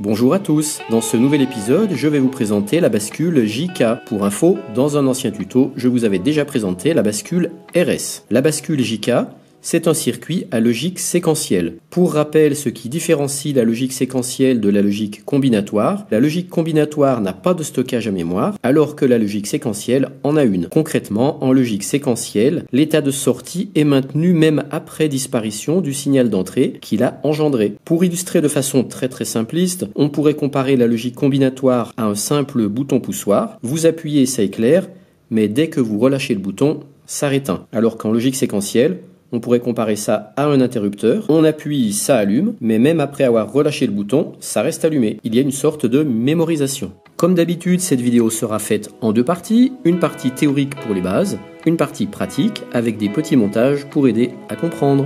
Bonjour à tous, dans ce nouvel épisode je vais vous présenter la bascule JK. Pour info, dans un ancien tuto je vous avais déjà présenté la bascule RS. La bascule JK c'est un circuit à logique séquentielle. Pour rappel, ce qui différencie la logique séquentielle de la logique combinatoire, la logique combinatoire n'a pas de stockage à mémoire, alors que la logique séquentielle en a une. Concrètement, en logique séquentielle, l'état de sortie est maintenu même après disparition du signal d'entrée qu'il a engendré. Pour illustrer de façon très très simpliste, on pourrait comparer la logique combinatoire à un simple bouton poussoir. Vous appuyez, ça éclaire, mais dès que vous relâchez le bouton, ça réteint. Alors qu'en logique séquentielle, on pourrait comparer ça à un interrupteur. On appuie, ça allume, mais même après avoir relâché le bouton, ça reste allumé. Il y a une sorte de mémorisation. Comme d'habitude, cette vidéo sera faite en deux parties, une partie théorique pour les bases, une partie pratique avec des petits montages pour aider à comprendre.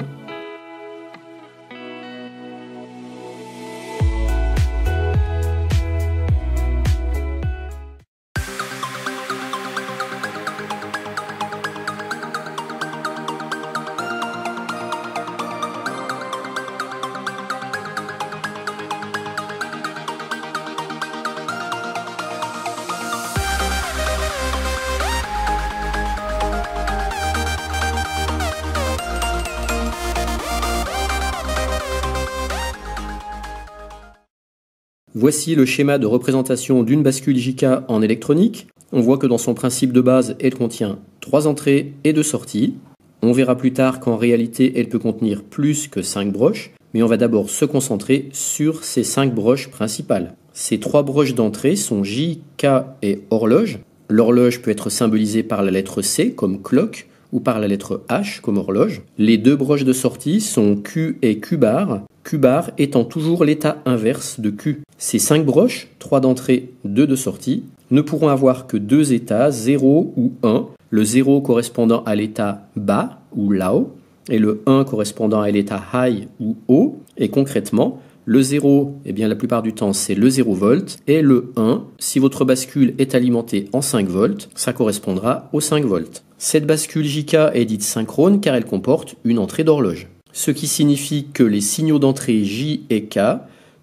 Voici le schéma de représentation d'une bascule JK en électronique. On voit que dans son principe de base, elle contient trois entrées et 2 sorties. On verra plus tard qu'en réalité, elle peut contenir plus que 5 broches, mais on va d'abord se concentrer sur ces 5 broches principales. Ces trois broches d'entrée sont J, K et horloge. L'horloge peut être symbolisée par la lettre C comme clock ou par la lettre H comme horloge. Les deux broches de sortie sont Q et Q bar. Q bar étant toujours l'état inverse de Q. Ces cinq broches, 3 d'entrée, 2 de sortie, ne pourront avoir que deux états, 0 ou 1, le 0 correspondant à l'état bas ou lao, et le 1 correspondant à l'état high ou haut, et concrètement, le 0, eh bien, la plupart du temps, c'est le 0 volt. Et le 1, si votre bascule est alimentée en 5 volts, ça correspondra aux 5 volts. Cette bascule JK est dite synchrone car elle comporte une entrée d'horloge ce qui signifie que les signaux d'entrée J et K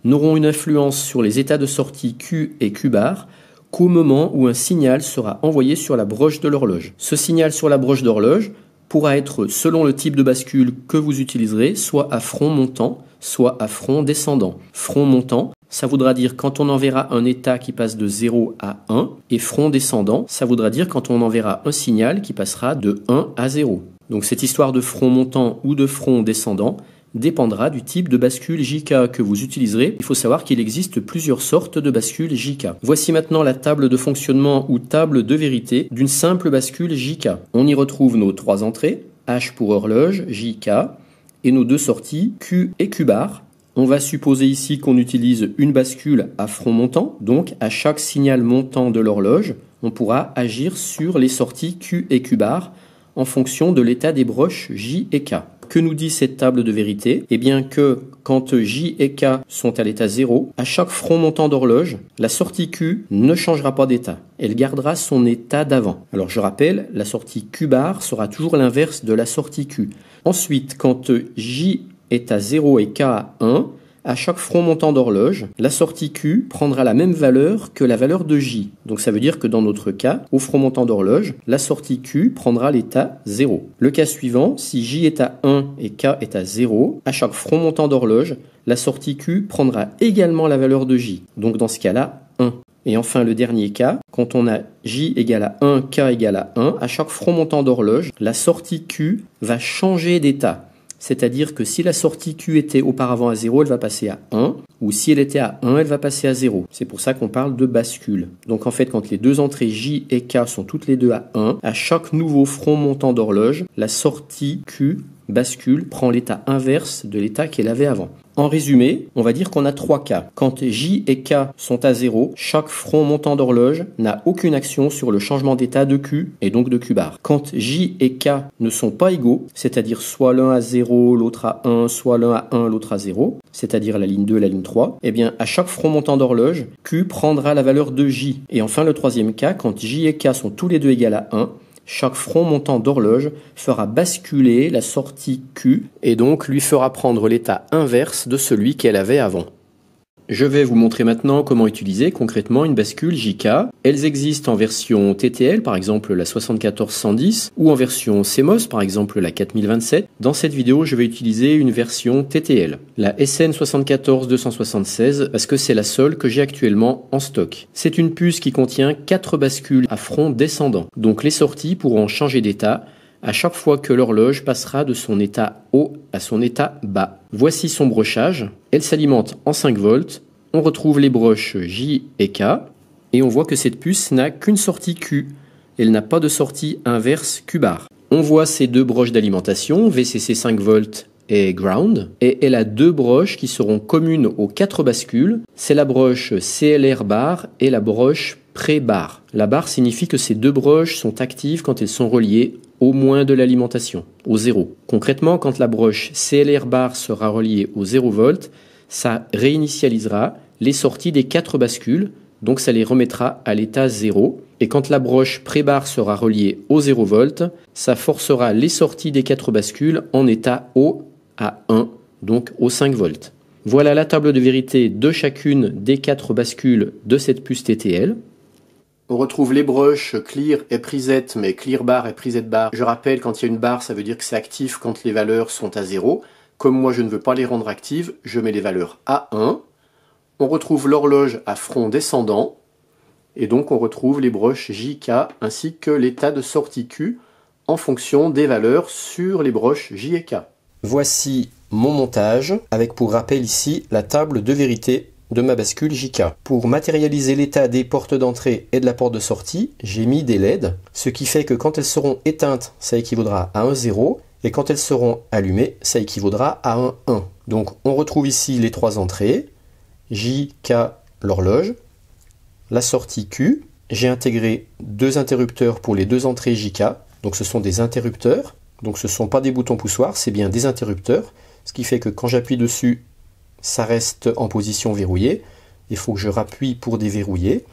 n'auront une influence sur les états de sortie Q et Q bar qu'au moment où un signal sera envoyé sur la broche de l'horloge. Ce signal sur la broche d'horloge pourra être, selon le type de bascule que vous utiliserez, soit à front montant, soit à front descendant. Front montant, ça voudra dire quand on enverra un état qui passe de 0 à 1, et front descendant, ça voudra dire quand on enverra un signal qui passera de 1 à 0. Donc cette histoire de front montant ou de front descendant dépendra du type de bascule JK que vous utiliserez. Il faut savoir qu'il existe plusieurs sortes de bascules JK. Voici maintenant la table de fonctionnement ou table de vérité d'une simple bascule JK. On y retrouve nos trois entrées, H pour horloge, JK, et nos deux sorties, Q et Q bar. On va supposer ici qu'on utilise une bascule à front montant, donc à chaque signal montant de l'horloge, on pourra agir sur les sorties Q et Q bar en fonction de l'état des broches J et K. Que nous dit cette table de vérité Eh bien que quand J et K sont à l'état 0, à chaque front montant d'horloge, la sortie Q ne changera pas d'état. Elle gardera son état d'avant. Alors je rappelle, la sortie Q bar sera toujours l'inverse de la sortie Q. Ensuite, quand J est à 0 et K à 1, à chaque front montant d'horloge, la sortie Q prendra la même valeur que la valeur de J. Donc ça veut dire que dans notre cas, au front montant d'horloge, la sortie Q prendra l'état 0. Le cas suivant, si J est à 1 et K est à 0, à chaque front montant d'horloge, la sortie Q prendra également la valeur de J. Donc dans ce cas-là, 1. Et enfin, le dernier cas, quand on a J égale à 1, K égale à 1, à chaque front montant d'horloge, la sortie Q va changer d'état. C'est-à-dire que si la sortie Q était auparavant à 0, elle va passer à 1, ou si elle était à 1, elle va passer à 0. C'est pour ça qu'on parle de bascule. Donc en fait, quand les deux entrées J et K sont toutes les deux à 1, à chaque nouveau front montant d'horloge, la sortie Q bascule, prend l'état inverse de l'état qu'elle avait avant. En résumé, on va dire qu'on a trois cas. Quand J et K sont à 0, chaque front montant d'horloge n'a aucune action sur le changement d'état de Q et donc de Q bar. Quand J et K ne sont pas égaux, c'est-à-dire soit l'un à 0, l'autre à 1, soit l'un à 1, l'autre à 0, c'est-à-dire la ligne 2, la ligne 3, eh bien à chaque front montant d'horloge, Q prendra la valeur de J. Et enfin le troisième cas, quand J et K sont tous les deux égaux à 1, chaque front montant d'horloge fera basculer la sortie Q et donc lui fera prendre l'état inverse de celui qu'elle avait avant. Je vais vous montrer maintenant comment utiliser concrètement une bascule JK. Elles existent en version TTL, par exemple la 7410, ou en version CMOS, par exemple la 4027. Dans cette vidéo, je vais utiliser une version TTL, la SN74276, parce que c'est la seule que j'ai actuellement en stock. C'est une puce qui contient 4 bascules à front descendant, donc les sorties pourront changer d'état à chaque fois que l'horloge passera de son état haut à son état bas. Voici son brochage. Elle s'alimente en 5 volts. On retrouve les broches J et K. Et on voit que cette puce n'a qu'une sortie Q. Elle n'a pas de sortie inverse Q bar. On voit ces deux broches d'alimentation, VCC 5 volts et ground. Et elle a deux broches qui seront communes aux quatre bascules. C'est la broche CLR bar et la broche pré-bar. La barre signifie que ces deux broches sont actives quand elles sont reliées au moins de l'alimentation, au zéro. Concrètement, quand la broche CLR bar sera reliée au 0 volt, ça réinitialisera les sorties des quatre bascules, donc ça les remettra à l'état 0. Et quand la broche pré-bar sera reliée au 0 volt, ça forcera les sorties des quatre bascules en état haut à 1, donc au 5 volts. Voilà la table de vérité de chacune des quatre bascules de cette puce TTL. On retrouve les broches clear et preset, mais clear bar et preset bar. Je rappelle, quand il y a une barre, ça veut dire que c'est actif quand les valeurs sont à 0. Comme moi, je ne veux pas les rendre actives, je mets les valeurs à 1. On retrouve l'horloge à front descendant. Et donc, on retrouve les broches JK ainsi que l'état de sortie Q en fonction des valeurs sur les broches JK. Voici mon montage avec pour rappel ici la table de vérité de ma bascule JK. Pour matérialiser l'état des portes d'entrée et de la porte de sortie, j'ai mis des LED, ce qui fait que quand elles seront éteintes, ça équivaudra à un 0, et quand elles seront allumées, ça équivaudra à un 1. Donc on retrouve ici les trois entrées, JK l'horloge, la sortie Q, j'ai intégré deux interrupteurs pour les deux entrées JK, donc ce sont des interrupteurs, donc ce ne sont pas des boutons poussoirs, c'est bien des interrupteurs, ce qui fait que quand j'appuie dessus, ça reste en position verrouillée. Il faut que je rappuie pour déverrouiller.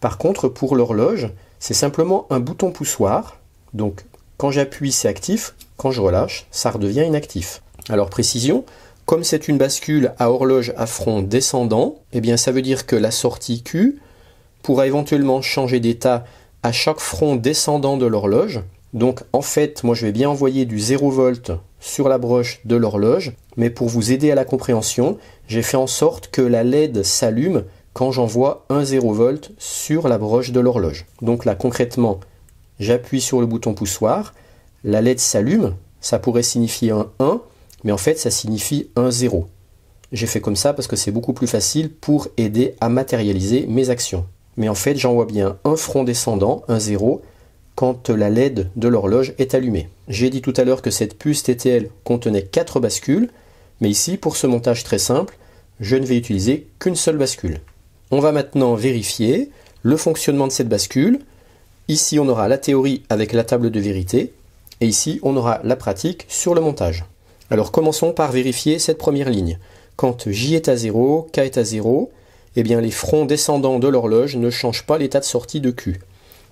Par contre, pour l'horloge, c'est simplement un bouton poussoir. Donc, quand j'appuie, c'est actif. Quand je relâche, ça redevient inactif. Alors, précision, comme c'est une bascule à horloge à front descendant, eh bien, ça veut dire que la sortie Q pourra éventuellement changer d'état à chaque front descendant de l'horloge. Donc, en fait, moi, je vais bien envoyer du 0 volt sur la broche de l'horloge, mais pour vous aider à la compréhension, j'ai fait en sorte que la LED s'allume quand j'envoie un 0V sur la broche de l'horloge. Donc là concrètement, j'appuie sur le bouton poussoir, la LED s'allume, ça pourrait signifier un 1, mais en fait ça signifie un 0. J'ai fait comme ça parce que c'est beaucoup plus facile pour aider à matérialiser mes actions. Mais en fait j'envoie bien un front descendant, un 0, quand la LED de l'horloge est allumée. J'ai dit tout à l'heure que cette puce TTL contenait 4 bascules, mais ici, pour ce montage très simple, je ne vais utiliser qu'une seule bascule. On va maintenant vérifier le fonctionnement de cette bascule. Ici, on aura la théorie avec la table de vérité, et ici, on aura la pratique sur le montage. Alors commençons par vérifier cette première ligne. Quand J est à 0, K est à 0, eh bien les fronts descendants de l'horloge ne changent pas l'état de sortie de Q.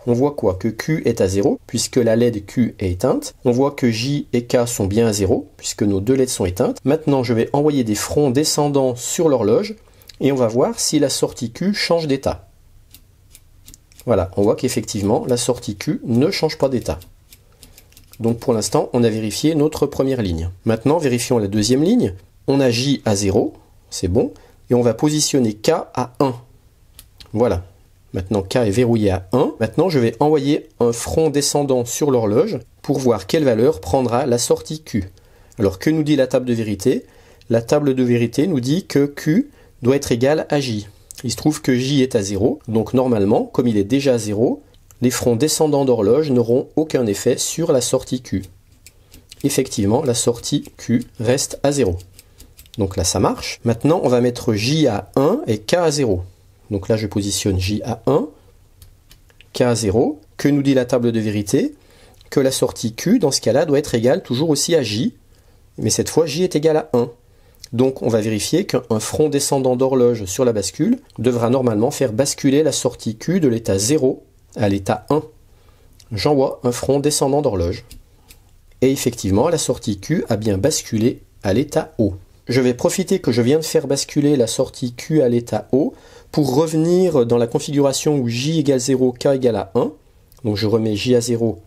On voit quoi Que Q est à 0, puisque la LED Q est éteinte. On voit que J et K sont bien à 0, puisque nos deux LED sont éteintes. Maintenant, je vais envoyer des fronts descendants sur l'horloge, et on va voir si la sortie Q change d'état. Voilà, on voit qu'effectivement, la sortie Q ne change pas d'état. Donc pour l'instant, on a vérifié notre première ligne. Maintenant, vérifions la deuxième ligne. On a J à 0, c'est bon, et on va positionner K à 1. Voilà, Maintenant, K est verrouillé à 1. Maintenant, je vais envoyer un front descendant sur l'horloge pour voir quelle valeur prendra la sortie Q. Alors, que nous dit la table de vérité La table de vérité nous dit que Q doit être égal à J. Il se trouve que J est à 0, donc normalement, comme il est déjà à 0, les fronts descendants d'horloge n'auront aucun effet sur la sortie Q. Effectivement, la sortie Q reste à 0. Donc là, ça marche. Maintenant, on va mettre J à 1 et K à 0. Donc là, je positionne J à 1, K à 0. Que nous dit la table de vérité Que la sortie Q, dans ce cas-là, doit être égale toujours aussi à J, mais cette fois J est égal à 1. Donc on va vérifier qu'un front descendant d'horloge sur la bascule devra normalement faire basculer la sortie Q de l'état 0 à l'état 1. J'envoie un front descendant d'horloge. Et effectivement, la sortie Q a bien basculé à l'état O. Je vais profiter que je viens de faire basculer la sortie Q à l'état O pour revenir dans la configuration où j égale 0, k égale à 1, donc je remets j à 0,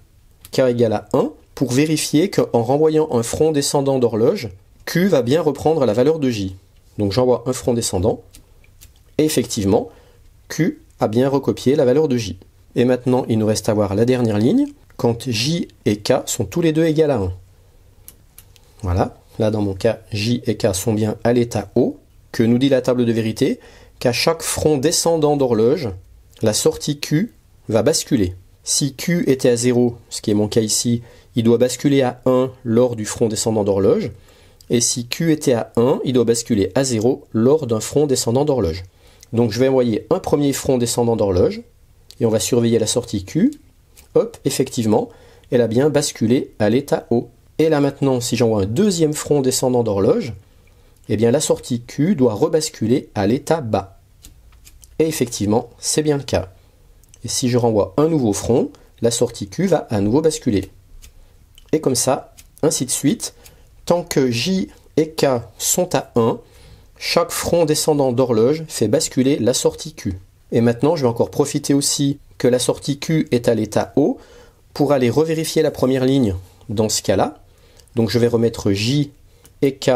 k égale à 1, pour vérifier qu'en renvoyant un front descendant d'horloge, q va bien reprendre la valeur de j. Donc j'envoie un front descendant, et effectivement, q a bien recopié la valeur de j. Et maintenant, il nous reste à voir la dernière ligne, quand j et k sont tous les deux égales à 1. Voilà, là dans mon cas, j et k sont bien à l'état O, que nous dit la table de vérité, qu'à chaque front descendant d'horloge, la sortie Q va basculer. Si Q était à 0, ce qui est mon cas ici, il doit basculer à 1 lors du front descendant d'horloge. Et si Q était à 1, il doit basculer à 0 lors d'un front descendant d'horloge. Donc je vais envoyer un premier front descendant d'horloge, et on va surveiller la sortie Q. Hop, effectivement, elle a bien basculé à l'état haut. Et là maintenant, si j'envoie un deuxième front descendant d'horloge, et eh bien la sortie Q doit rebasculer à l'état bas. Et effectivement, c'est bien le cas. Et si je renvoie un nouveau front, la sortie Q va à nouveau basculer. Et comme ça, ainsi de suite, tant que J et K sont à 1, chaque front descendant d'horloge fait basculer la sortie Q. Et maintenant, je vais encore profiter aussi que la sortie Q est à l'état haut pour aller revérifier la première ligne dans ce cas-là. Donc je vais remettre J et K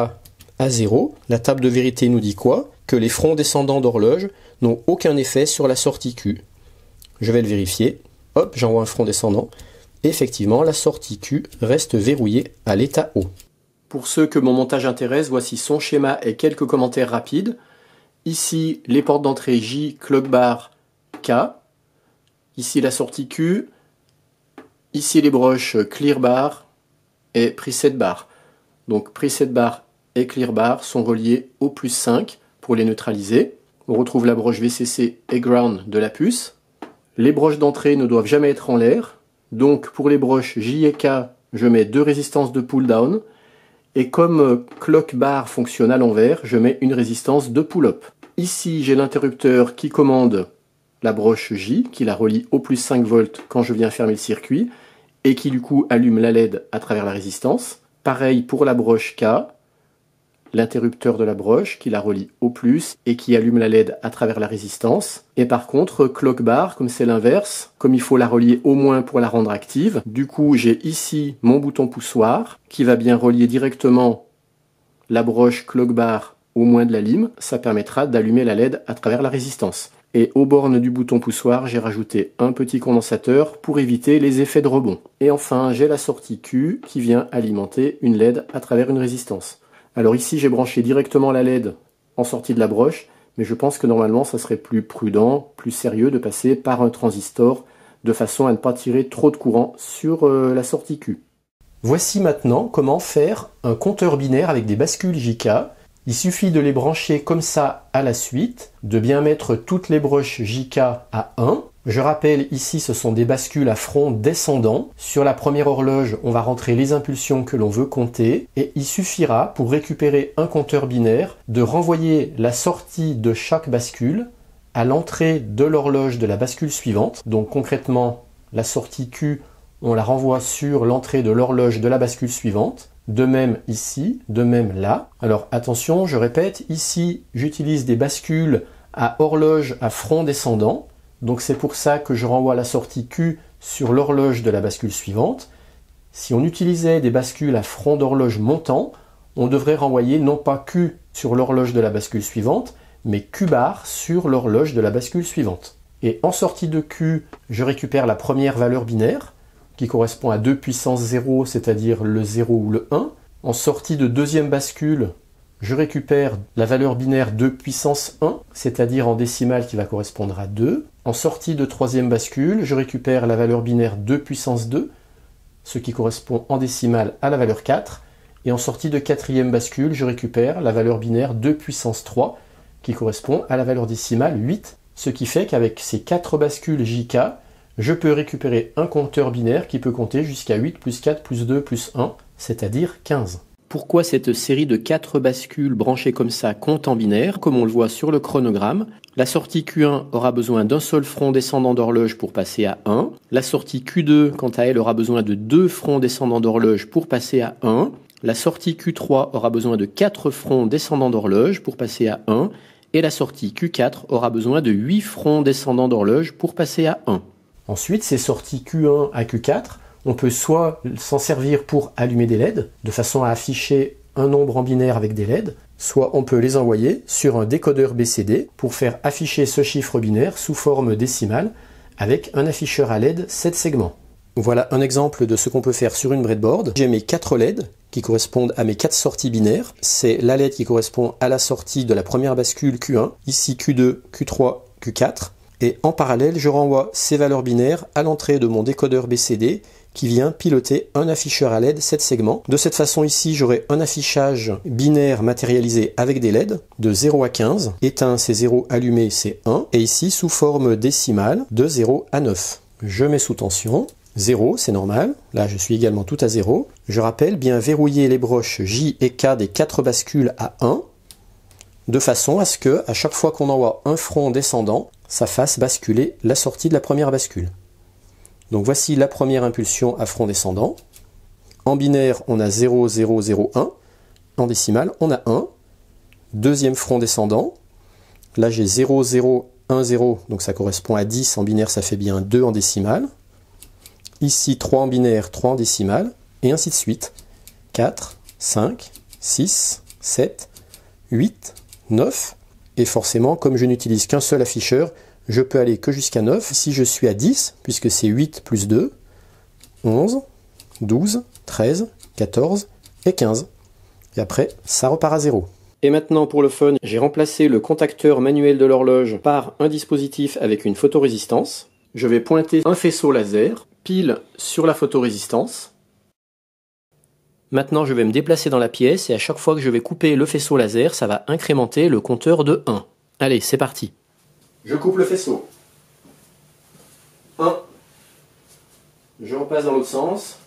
à zéro, la table de vérité nous dit quoi Que les fronts descendants d'horloge n'ont aucun effet sur la sortie Q. Je vais le vérifier. Hop, j'envoie un front descendant. Effectivement, la sortie Q reste verrouillée à l'état O. Pour ceux que mon montage intéresse, voici son schéma et quelques commentaires rapides. Ici, les portes d'entrée J, clock bar K. Ici, la sortie Q. Ici, les broches clear bar et preset bar. Donc preset bar et bar sont reliés au plus 5 pour les neutraliser. On retrouve la broche VCC et ground de la puce. Les broches d'entrée ne doivent jamais être en l'air. Donc pour les broches J et K, je mets deux résistances de pull down. Et comme euh, clock bar fonctionne à l'envers, je mets une résistance de pull up. Ici, j'ai l'interrupteur qui commande la broche J, qui la relie au plus 5 volts quand je viens fermer le circuit, et qui du coup allume la LED à travers la résistance. Pareil pour la broche K, l'interrupteur de la broche qui la relie au plus et qui allume la LED à travers la résistance. Et par contre, clock bar, comme c'est l'inverse, comme il faut la relier au moins pour la rendre active, du coup j'ai ici mon bouton poussoir qui va bien relier directement la broche clock bar au moins de la lime, ça permettra d'allumer la LED à travers la résistance. Et aux bornes du bouton poussoir, j'ai rajouté un petit condensateur pour éviter les effets de rebond. Et enfin, j'ai la sortie Q qui vient alimenter une LED à travers une résistance. Alors ici, j'ai branché directement la LED en sortie de la broche, mais je pense que normalement, ça serait plus prudent, plus sérieux de passer par un transistor de façon à ne pas tirer trop de courant sur euh, la sortie Q. Voici maintenant comment faire un compteur binaire avec des bascules JK. Il suffit de les brancher comme ça à la suite, de bien mettre toutes les broches JK à 1 je rappelle ici ce sont des bascules à front descendant. Sur la première horloge on va rentrer les impulsions que l'on veut compter et il suffira pour récupérer un compteur binaire de renvoyer la sortie de chaque bascule à l'entrée de l'horloge de la bascule suivante. Donc concrètement la sortie Q on la renvoie sur l'entrée de l'horloge de la bascule suivante. De même ici, de même là. Alors attention, je répète, ici j'utilise des bascules à horloge à front descendant. Donc c'est pour ça que je renvoie la sortie Q sur l'horloge de la bascule suivante. Si on utilisait des bascules à front d'horloge montant, on devrait renvoyer non pas Q sur l'horloge de la bascule suivante, mais Q bar sur l'horloge de la bascule suivante. Et en sortie de Q, je récupère la première valeur binaire, qui correspond à 2 puissance 0, c'est-à-dire le 0 ou le 1. En sortie de deuxième bascule, je récupère la valeur binaire 2 puissance 1, c'est-à-dire en décimale qui va correspondre à 2. En sortie de troisième bascule, je récupère la valeur binaire 2 puissance 2, ce qui correspond en décimale à la valeur 4. Et en sortie de quatrième bascule, je récupère la valeur binaire 2 puissance 3, qui correspond à la valeur décimale 8. Ce qui fait qu'avec ces quatre bascules JK, je peux récupérer un compteur binaire qui peut compter jusqu'à 8 plus 4 plus 2 plus 1, c'est-à-dire 15 pourquoi cette série de quatre bascules branchées comme ça compte en binaire, comme on le voit sur le chronogramme. La sortie Q1 aura besoin d'un seul front descendant d'horloge pour passer à 1. La sortie Q2, quant à elle, aura besoin de deux fronts descendant d'horloge pour passer à 1. La sortie Q3 aura besoin de quatre fronts descendant d'horloge pour passer à 1. Et la sortie Q4 aura besoin de huit fronts descendant d'horloge pour passer à 1. Ensuite, ces sorties Q1 à Q4 on peut soit s'en servir pour allumer des LED, de façon à afficher un nombre en binaire avec des LED, soit on peut les envoyer sur un décodeur BCD pour faire afficher ce chiffre binaire sous forme décimale avec un afficheur à LED 7 segments. Voilà un exemple de ce qu'on peut faire sur une breadboard. J'ai mes 4 LED qui correspondent à mes 4 sorties binaires. C'est la LED qui correspond à la sortie de la première bascule Q1, ici Q2, Q3, Q4. Et en parallèle, je renvoie ces valeurs binaires à l'entrée de mon décodeur BCD qui vient piloter un afficheur à LED 7 segments. De cette façon ici, j'aurai un affichage binaire matérialisé avec des LED de 0 à 15. Éteint, c'est 0, allumé, c'est 1. Et ici, sous forme décimale, de 0 à 9. Je mets sous tension. 0, c'est normal. Là, je suis également tout à 0. Je rappelle bien verrouiller les broches J et K des 4 bascules à 1 de façon à ce que, à chaque fois qu'on envoie un front descendant, ça fasse basculer la sortie de la première bascule. Donc voici la première impulsion à front descendant. En binaire, on a 0, 0, 0, 1. En décimal, on a 1. Deuxième front descendant. Là, j'ai 0, 0, 1, 0, donc ça correspond à 10. En binaire, ça fait bien 2 en décimal. Ici, 3 en binaire, 3 en décimal, Et ainsi de suite. 4, 5, 6, 7, 8, 9. Et forcément, comme je n'utilise qu'un seul afficheur, je peux aller que jusqu'à 9. Si je suis à 10, puisque c'est 8 plus 2, 11, 12, 13, 14 et 15. Et après, ça repart à 0. Et maintenant pour le fun, j'ai remplacé le contacteur manuel de l'horloge par un dispositif avec une photorésistance. Je vais pointer un faisceau laser pile sur la photorésistance. Maintenant je vais me déplacer dans la pièce et à chaque fois que je vais couper le faisceau laser, ça va incrémenter le compteur de 1. Allez, c'est parti je coupe le faisceau. 1. Je repasse dans l'autre sens.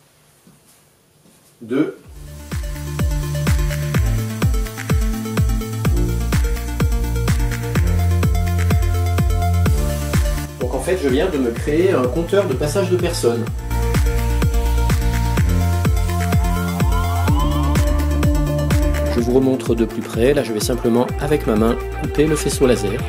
2. Donc en fait, je viens de me créer un compteur de passage de personnes. Je vous remontre de plus près, là je vais simplement avec ma main couper le faisceau laser.